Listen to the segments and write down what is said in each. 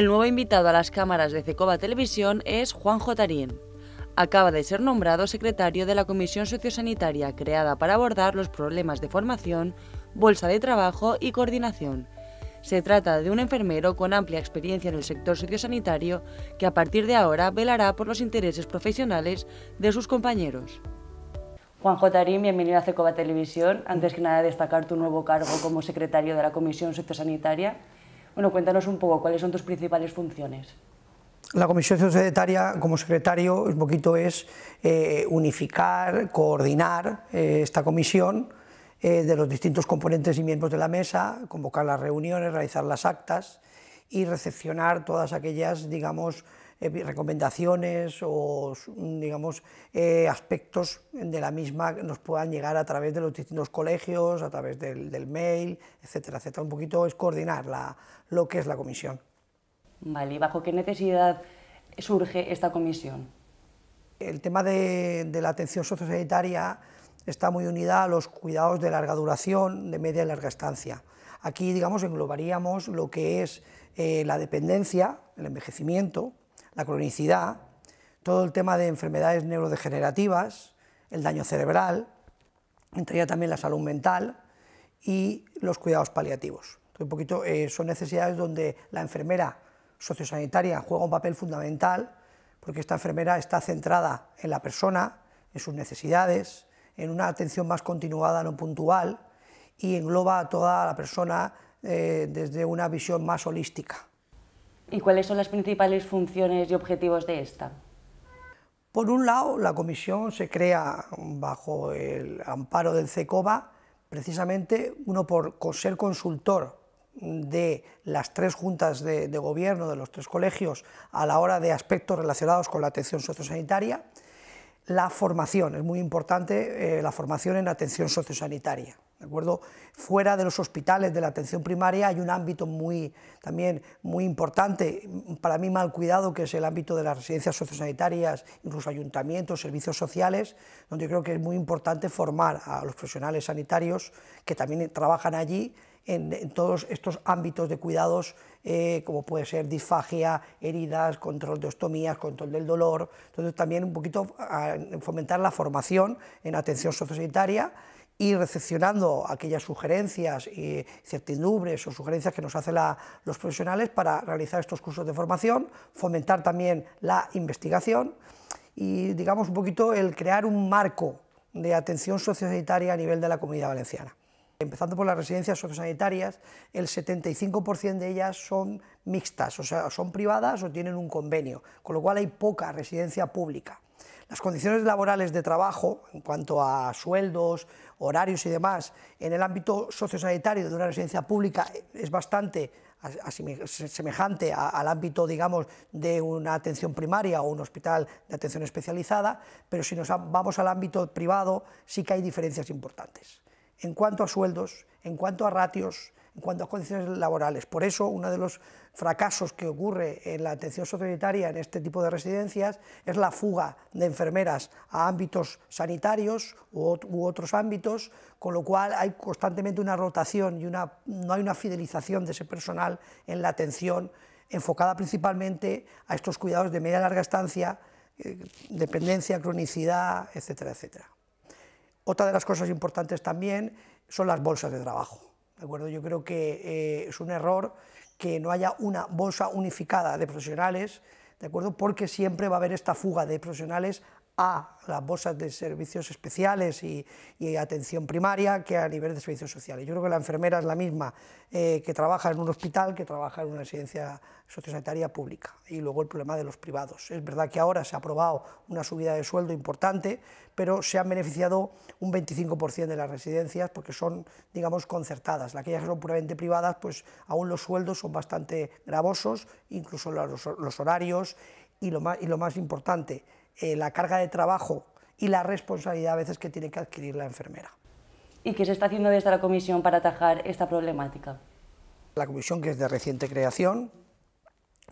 El nuevo invitado a las cámaras de Cecoba Televisión es Juan Jotarín. Acaba de ser nombrado secretario de la Comisión Sociosanitaria creada para abordar los problemas de formación, bolsa de trabajo y coordinación. Se trata de un enfermero con amplia experiencia en el sector sociosanitario que a partir de ahora velará por los intereses profesionales de sus compañeros. Juan Jotarín, bienvenido a CECOBA Televisión. Antes que nada, destacar tu nuevo cargo como secretario de la Comisión Sociosanitaria. Bueno, cuéntanos un poco cuáles son tus principales funciones. La Comisión Societaria, como secretario, un poquito es eh, unificar, coordinar eh, esta comisión eh, de los distintos componentes y miembros de la mesa, convocar las reuniones, realizar las actas y recepcionar todas aquellas, digamos, eh, recomendaciones o, digamos, eh, aspectos de la misma nos puedan llegar a través de los distintos colegios, a través del, mail, etcétera, etcétera. Un poquito es coordinar lo que es la comisión. Vale, ¿y bajo qué necesidad surge esta comisión? El tema de, la atención sociosanitaria está muy unida a los cuidados de larga duración, de media y larga estancia. Aquí, digamos, englobaríamos lo que es eh, la dependencia, el envejecimiento, la cronicidad, todo el tema de enfermedades neurodegenerativas, el daño cerebral, entre ellas también la salud mental y los cuidados paliativos. poquito eh, son necesidades donde la enfermera sociosanitaria juega un papel fundamental porque esta enfermera está centrada en la persona, en sus necesidades, en una atención más continuada, no puntual, y engloba a toda la persona eh, desde una visión más holística. ¿Y cuáles son las principales funciones y objetivos de esta? Por un lado, la comisión se crea bajo el amparo del CECOBA, precisamente uno por ser consultor de las tres juntas de, gobierno, de los tres colegios, a la hora de aspectos relacionados con la atención sociosanitaria. La formación, es muy importante eh, la formación en atención sociosanitaria acuerdo? Fuera de los hospitales, de la atención primaria, hay un ámbito muy, también muy importante, para mí mal cuidado, que es el ámbito de las residencias sociosanitarias, incluso ayuntamientos, servicios sociales, donde yo creo que es muy importante formar a los profesionales sanitarios que también trabajan allí en, todos estos ámbitos de cuidados, eh, como puede ser disfagia, heridas, control de ostomías, control del dolor. Entonces, también un poquito fomentar la formación en atención sociosanitaria y recepcionando aquellas sugerencias y certidumbres o sugerencias que nos hacen los profesionales para realizar estos cursos de formación, fomentar también la investigación y, digamos, un poquito el crear un marco de atención sociosanitaria a nivel de la comunidad valenciana. Empezando por las residencias sociosanitarias, el 75% de ellas son mixtas, o sea, son privadas o tienen un convenio, con lo cual hay poca residencia pública. Las condiciones laborales de trabajo, en cuanto a sueldos, horarios y demás, en el ámbito sociosanitario de una residencia pública es bastante semejante al ámbito, digamos, de una atención primaria o un hospital de atención especializada, pero si nos vamos al ámbito privado sí que hay diferencias importantes. En cuanto a sueldos, en cuanto a ratios, en cuanto a condiciones laborales. Por eso, uno de los fracasos que ocurre en la atención sociosanitaria en este tipo de residencias es la fuga de enfermeras a ámbitos sanitarios u, otros ámbitos, con lo cual hay constantemente una rotación y no hay una fidelización de ese personal en la atención enfocada principalmente a estos cuidados de media y larga estancia, eh, dependencia, cronicidad, etcétera, etcétera. Otra de las cosas importantes también son las bolsas de trabajo acuerdo? Yo creo que eh, es un error que no haya una bolsa unificada de profesionales, ¿de acuerdo? Porque siempre va a haber esta fuga de profesionales a las bolsas de servicios especiales y, atención primaria que a nivel de servicios sociales. Yo creo que la enfermera es la misma eh, que trabaja en un hospital que trabaja en una residencia sociosanitaria pública. Y luego el problema de los privados. Es verdad que ahora se ha aprobado una subida de sueldo importante, pero se han beneficiado un 25% de las residencias porque son, digamos, concertadas. Aquellas que son puramente privadas, pues aún los sueldos son bastante gravosos, incluso los, horarios y lo más importante, eh, la carga de trabajo y la responsabilidad a veces que tiene que adquirir la enfermera. ¿Y qué se está haciendo desde la comisión para atajar esta problemática? La comisión, que es de reciente creación,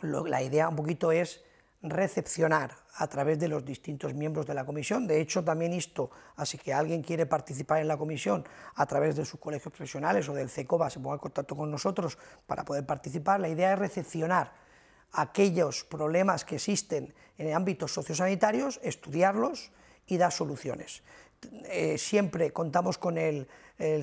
la idea un poquito es recepcionar a través de los distintos miembros de la comisión. De hecho, también esto, así que alguien quiere participar en la comisión a través de sus colegios profesionales o del CECOBA, se ponga en contacto con nosotros para poder participar. La idea es recepcionar aquellos problemas que existen en ámbitos sociosanitarios, estudiarlos y dar soluciones. Eh, siempre contamos con el,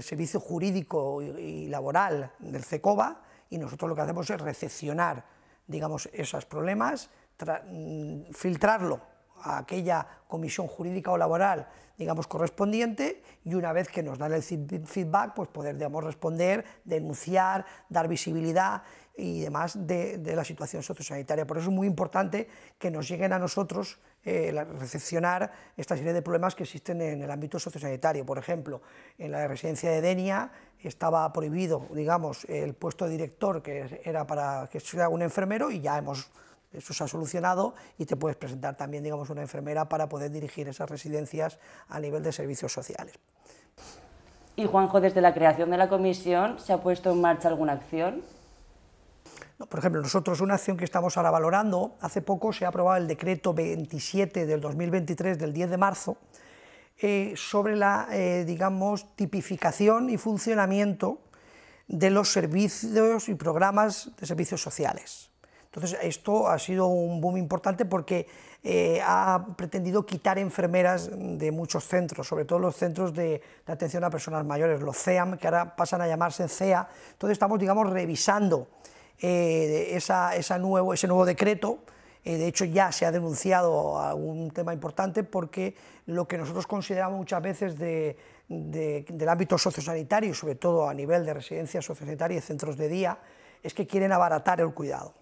servicio jurídico y, laboral del CECOBA y nosotros lo que hacemos es recepcionar digamos, esos problemas, mm, filtrarlo a aquella comisión jurídica o laboral, digamos, correspondiente, y una vez que nos dan el feedback, pues poder, responder, denunciar, dar visibilidad y demás de, la situación sociosanitaria. Por eso es muy importante que nos lleguen a nosotros eh, recepcionar esta serie de problemas que existen en el ámbito sociosanitario. Por ejemplo, en la residencia de Denia estaba prohibido, digamos, el puesto de director que era para que sea un enfermero y ya hemos eso se ha solucionado y te puedes presentar también, digamos, una enfermera para poder dirigir esas residencias a nivel de servicios sociales. ¿Y Juanjo, desde la creación de la comisión, se ha puesto en marcha alguna acción? Por ejemplo, nosotros una acción que estamos ahora valorando, hace poco se ha aprobado el decreto 27 del 2023 del 10 de marzo eh, sobre la, eh, digamos, tipificación y funcionamiento de los servicios y programas de servicios sociales. Entonces, esto ha sido un boom importante porque eh, ha pretendido quitar enfermeras de muchos centros, sobre todo los centros de, atención a personas mayores, los CEAM, que ahora pasan a llamarse CEA. Entonces, estamos, digamos, revisando eh, ese nuevo decreto eh, de hecho, ya se ha denunciado un tema importante porque lo que nosotros consideramos muchas veces del ámbito sociosanitario, sobre todo a nivel de residencias sociosanitarias y centros de día, es que quieren abaratar el cuidado.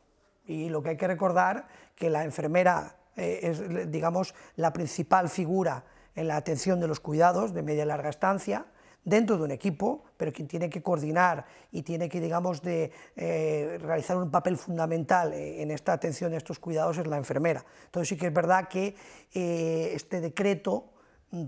Y lo que hay que recordar que la enfermera eh, es, digamos, la principal figura en la atención de los cuidados de media y larga estancia dentro de un equipo, pero quien tiene que coordinar y tiene que, digamos, de, eh, realizar un papel fundamental eh, en esta atención de estos cuidados es la enfermera. Entonces sí que es verdad que este decreto mm,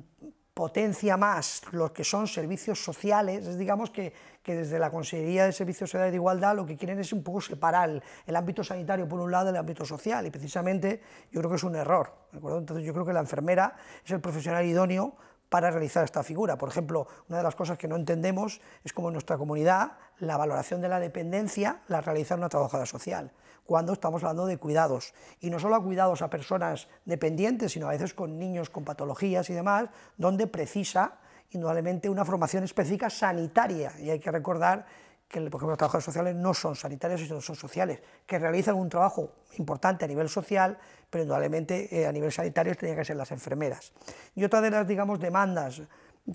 potencia más los que son servicios sociales, digamos que, que, desde la Consejería de Servicios Sociales de Igualdad lo que quieren es un poco separar el, ámbito sanitario por un lado del ámbito social y precisamente yo creo que es un error. acuerdo? Entonces yo creo que la enfermera es el profesional idóneo para realizar esta figura. Por ejemplo, una de las cosas que no entendemos es cómo en nuestra comunidad la valoración de la dependencia la realiza una trabajadora social, cuando estamos hablando de cuidados, y no solo a cuidados a personas dependientes, sino a veces con niños con patologías y demás, donde precisa indudablemente una formación específica sanitaria, y hay que recordar que, los trabajadores sociales no son sanitarios, sino son sociales, que realizan un trabajo importante a nivel social, pero indudablemente eh, a nivel sanitario tendrían que ser las enfermeras. Y otra de las, digamos, demandas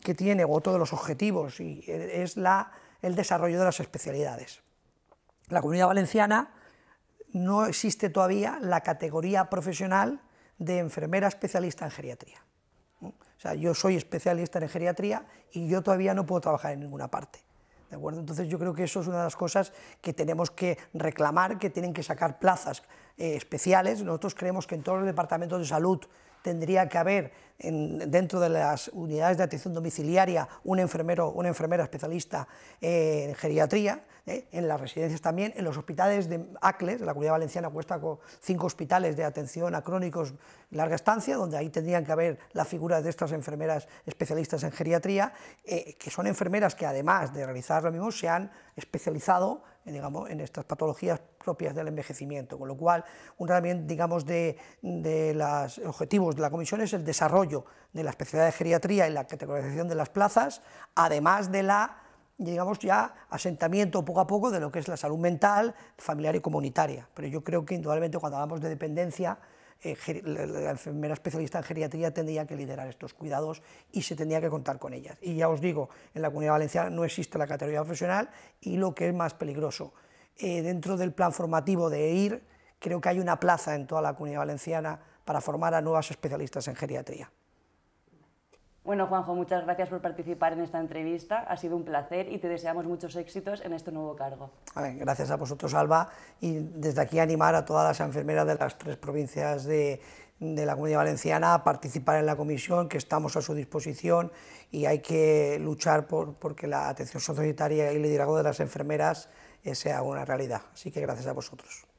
que tiene, o otro de los objetivos, y eh, es la, el desarrollo de las especialidades. La comunidad valenciana no existe todavía la categoría profesional de enfermera especialista en geriatría. O sea, yo soy especialista en geriatría y yo todavía no puedo trabajar en ninguna parte. Entonces yo creo que eso es una de las cosas que tenemos que reclamar, que tienen que sacar plazas eh, especiales. Nosotros creemos que en todos los departamentos de salud tendría que haber dentro de las unidades de atención domiciliaria un enfermero, una enfermera especialista eh, en geriatría, ¿eh? en las residencias también, en los hospitales de ACLES, la Comunidad Valenciana cuesta cinco hospitales de atención a crónicos larga estancia, donde ahí tendrían que haber la figura de estas enfermeras especialistas en geriatría, eh, que son enfermeras que además de realizar lo mismo se han especializado eh, en estas patologías propias del envejecimiento, con lo cual un también, digamos, de, los objetivos de la comisión es el desarrollo de la especialidad de geriatría y la categorización de las plazas, además de la digamos, ya asentamiento poco a poco de lo que es la salud mental, familiar y comunitaria. Pero yo creo que indudablemente cuando hablamos de dependencia, eh, la enfermera especialista en geriatría tendría que liderar estos cuidados y se tendría que contar con ellas. Y ya os digo, en la Comunidad Valenciana no existe la categoría profesional y lo que es más peligroso, eh, dentro del plan formativo de EIR, creo que hay una plaza en toda la Comunidad Valenciana para formar a nuevas especialistas en geriatría. Bueno, Juanjo, muchas gracias por participar en esta entrevista. Ha sido un placer y te deseamos muchos éxitos en este nuevo cargo. gracias a vosotros, Alba. Y desde aquí animar a todas las enfermeras de las tres provincias de, la Comunidad Valenciana a participar en la comisión, que estamos a su disposición y hay que luchar por porque la atención sociosanitaria y el liderazgo de las enfermeras eh, sea una realidad. Así que gracias a vosotros.